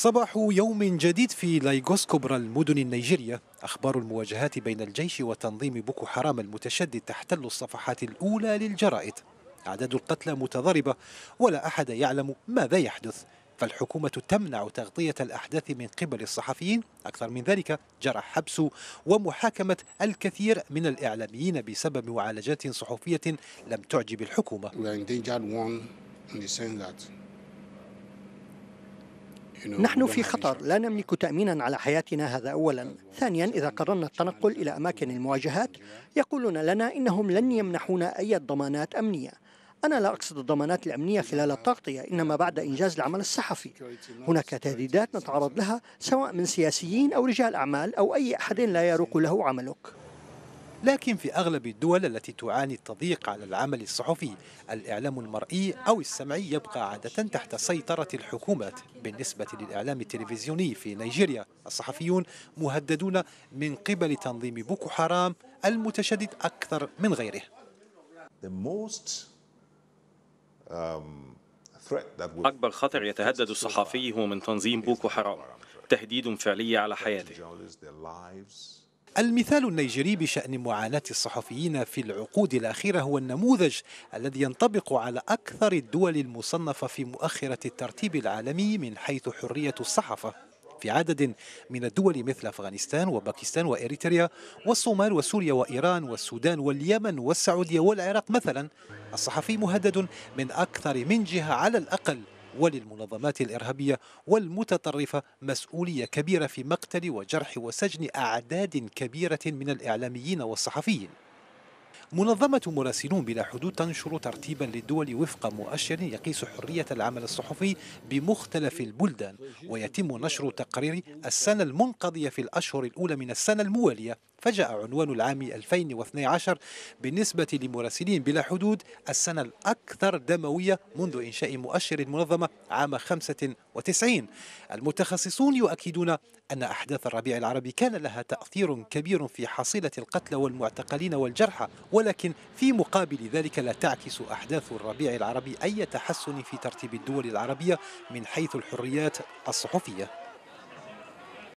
صباح يوم جديد في لايغوس كبرى المدن النيجيرية أخبار المواجهات بين الجيش وتنظيم بوكو حرام المتشدد تحتل الصفحات الأولى للجرائد أعداد القتلى متضاربة ولا أحد يعلم ماذا يحدث فالحكومة تمنع تغطية الأحداث من قبل الصحفيين أكثر من ذلك جرى حبس ومحاكمة الكثير من الإعلاميين بسبب معالجات صحفية لم تعجب الحكومة نحن في خطر لا نملك تأمينا على حياتنا هذا أولا ثانيا إذا قررنا التنقل إلى أماكن المواجهات يقولون لنا إنهم لن يمنحونا أي ضمانات أمنية أنا لا أقصد الضمانات الأمنية خلال التغطية إنما بعد إنجاز العمل الصحفي هناك تهديدات نتعرض لها سواء من سياسيين أو رجال أعمال أو أي أحد لا يروق له عملك لكن في أغلب الدول التي تعاني التضييق على العمل الصحفي الإعلام المرئي أو السمعي يبقى عادة تحت سيطرة الحكومات بالنسبة للإعلام التلفزيوني في نيجيريا الصحفيون مهددون من قبل تنظيم بوكو حرام المتشدد أكثر من غيره um, أكبر خطر يتهدد الصحفي هو من تنظيم بوكو حرام تهديد فعلي على حياته المثال النيجيري بشأن معاناة الصحفيين في العقود الأخيرة هو النموذج الذي ينطبق على أكثر الدول المصنفة في مؤخرة الترتيب العالمي من حيث حرية الصحافة في عدد من الدول مثل أفغانستان وباكستان وإريتريا والصومال وسوريا وإيران والسودان واليمن والسعودية والعراق مثلا الصحفي مهدد من أكثر من جهة على الأقل وللمنظمات الإرهابية والمتطرفة مسؤولية كبيرة في مقتل وجرح وسجن أعداد كبيرة من الإعلاميين والصحفيين منظمة مراسلون بلا حدود تنشر ترتيبا للدول وفق مؤشر يقيس حرية العمل الصحفي بمختلف البلدان ويتم نشر تقرير السنة المنقضية في الأشهر الأولى من السنة الموالية فجاء عنوان العام 2012 بالنسبة لمراسلين بلا حدود السنة الأكثر دموية منذ إنشاء مؤشر المنظمة عام 95 المتخصصون يؤكدون أن أحداث الربيع العربي كان لها تأثير كبير في حصيلة القتلى والمعتقلين والجرحى ولكن في مقابل ذلك لا تعكس أحداث الربيع العربي أي تحسن في ترتيب الدول العربية من حيث الحريات الصحفية